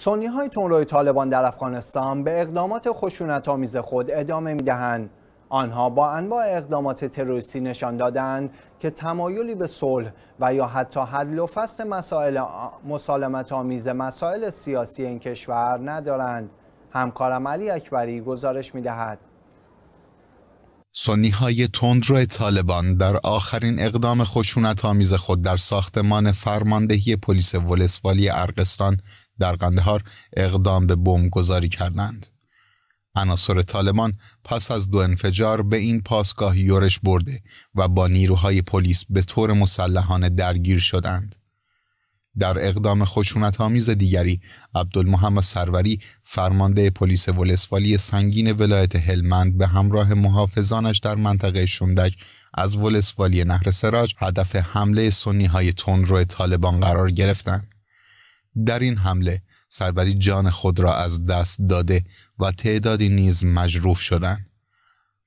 سنی های تندروی طالبان در افغانستان به اقدامات آمیز خود ادامه دهند. آنها با انواع اقدامات تروریستی نشان دادند که تمایلی به صلح و یا حتی حل و فصل مسائل مسالمت آمیز مسائل سیاسی این کشور ندارند همکارم علی اکبری گزارش می دهد سنی های روی طالبان در آخرین اقدام خشونت آمیز خود در ساختمان فرماندهی پلیس ولسوالی ارغستان در قندهار اقدام به بمبگذاری کردند. عناصر طالبان پس از دو انفجار به این پاسگاه یورش برده و با نیروهای پلیس به طور مسلحانه درگیر شدند. در اقدام خشونت آمیز دیگری عبدالمحمد سروری فرمانده پلیس ولسوالی سنگین ولایت هلمند به همراه محافظانش در منطقه شمدک از ولسوالی نهر سراج هدف حمله سنی های روی طالبان قرار گرفتند. در این حمله سروری جان خود را از دست داده و تعدادی نیز مجروح شدند.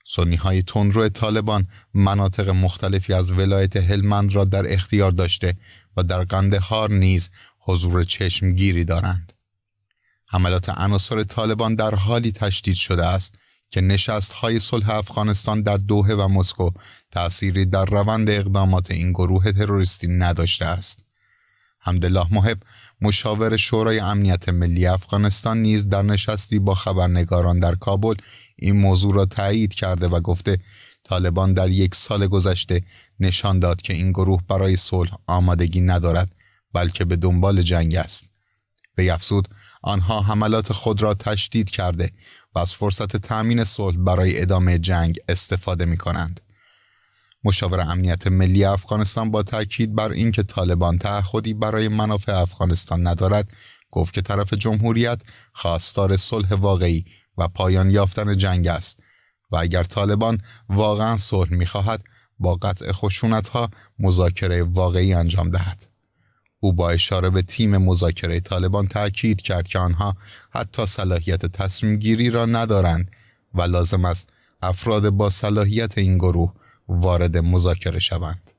سنی های تندرو طالبان مناطق مختلفی از ولایت هلمند را در اختیار داشته و در قندهار نیز حضور چشمگیری دارند. حملات عناصر طالبان در حالی تشدید شده است که نشست های صلح افغانستان در دوحه و مسکو تأثیری در روند اقدامات این گروه تروریستی نداشته است. حمدالله محب مشاور شورای امنیت ملی افغانستان نیز در نشستی با خبرنگاران در کابل این موضوع را تایید کرده و گفته طالبان در یک سال گذشته نشان داد که این گروه برای صلح آمادگی ندارد بلکه به دنبال جنگ است به افزود آنها حملات خود را تشدید کرده و از فرصت تأمین صلح برای ادامه جنگ استفاده می کنند مشاور امنیت ملی افغانستان با تاکید بر اینکه طالبان تعهدی برای منافع افغانستان ندارد گفت که طرف جمهوریت خواستار صلح واقعی و پایان یافتن جنگ است و اگر طالبان واقعا صلح میخواهد با قطع خشونت ها مذاکره واقعی انجام دهد او با اشاره به تیم مذاکره طالبان تاکید کرد که آنها حتی صلاحیت تصمیم گیری را ندارند و لازم است افراد با صلاحیت این گروه وارد مذاکره شوند.